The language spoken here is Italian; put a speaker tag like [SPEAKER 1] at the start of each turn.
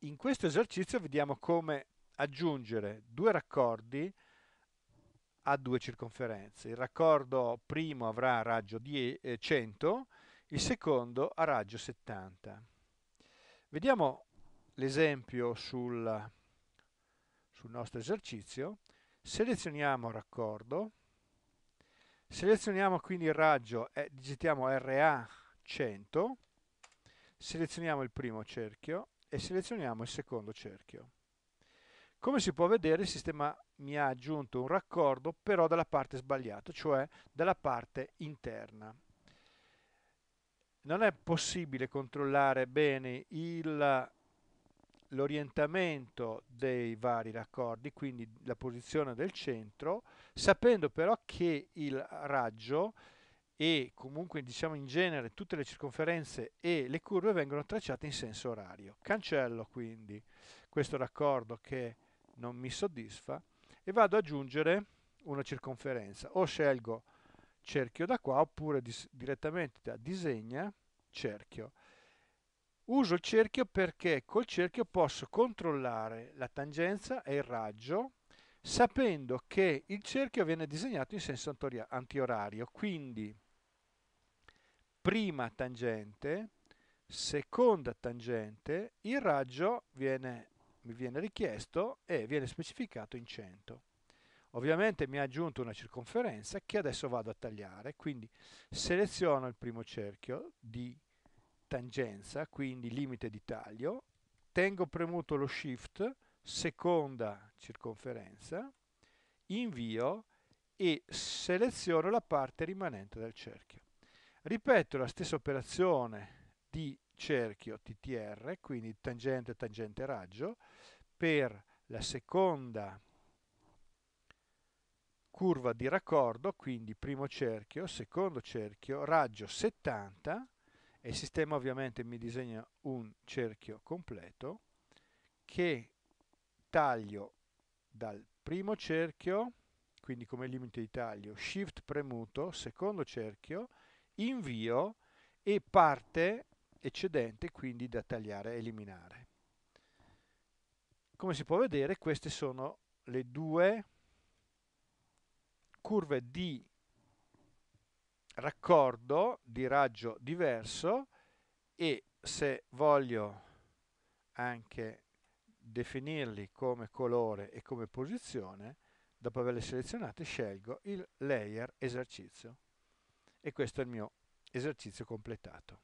[SPEAKER 1] in questo esercizio vediamo come aggiungere due raccordi a due circonferenze. Il raccordo primo avrà raggio 100, eh, il secondo a raggio 70. Vediamo l'esempio sul, sul nostro esercizio. Selezioniamo raccordo, selezioniamo quindi il raggio, eh, digitiamo RA 100, selezioniamo il primo cerchio e selezioniamo il secondo cerchio. Come si può vedere il sistema mi ha aggiunto un raccordo però dalla parte sbagliata, cioè dalla parte interna. Non è possibile controllare bene l'orientamento dei vari raccordi, quindi la posizione del centro, sapendo però che il raggio e comunque diciamo in genere tutte le circonferenze e le curve vengono tracciate in senso orario. Cancello quindi questo raccordo che non mi soddisfa e vado ad aggiungere una circonferenza. O scelgo cerchio da qua oppure dis direttamente da disegna cerchio. Uso il cerchio perché col cerchio posso controllare la tangenza e il raggio sapendo che il cerchio viene disegnato in senso antiorario, quindi prima tangente, seconda tangente, il raggio viene, mi viene richiesto e viene specificato in 100. Ovviamente mi ha aggiunto una circonferenza che adesso vado a tagliare, quindi seleziono il primo cerchio di tangenza, quindi limite di taglio, tengo premuto lo shift, seconda circonferenza, invio e seleziono la parte rimanente del cerchio ripeto la stessa operazione di cerchio TTR, quindi tangente tangente raggio, per la seconda curva di raccordo, quindi primo cerchio, secondo cerchio, raggio 70 e il sistema ovviamente mi disegna un cerchio completo che taglio dal primo cerchio, quindi come limite di taglio, shift premuto, secondo cerchio, invio e parte eccedente quindi da tagliare e eliminare. Come si può vedere queste sono le due curve di raccordo di raggio diverso e se voglio anche definirli come colore e come posizione, dopo averle selezionate scelgo il layer esercizio. E questo è il mio esercizio completato.